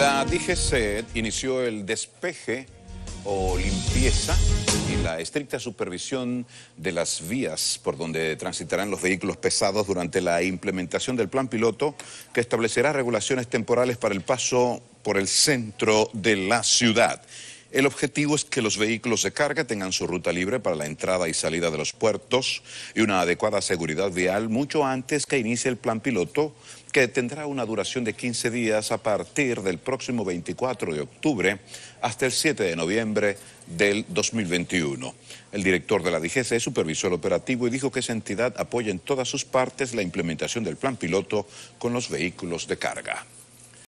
La DGC inició el despeje o limpieza y la estricta supervisión de las vías por donde transitarán los vehículos pesados durante la implementación del plan piloto que establecerá regulaciones temporales para el paso por el centro de la ciudad. El objetivo es que los vehículos de carga tengan su ruta libre para la entrada y salida de los puertos y una adecuada seguridad vial mucho antes que inicie el plan piloto, que tendrá una duración de 15 días a partir del próximo 24 de octubre hasta el 7 de noviembre del 2021. El director de la DGC supervisó el operativo y dijo que esa entidad apoya en todas sus partes la implementación del plan piloto con los vehículos de carga.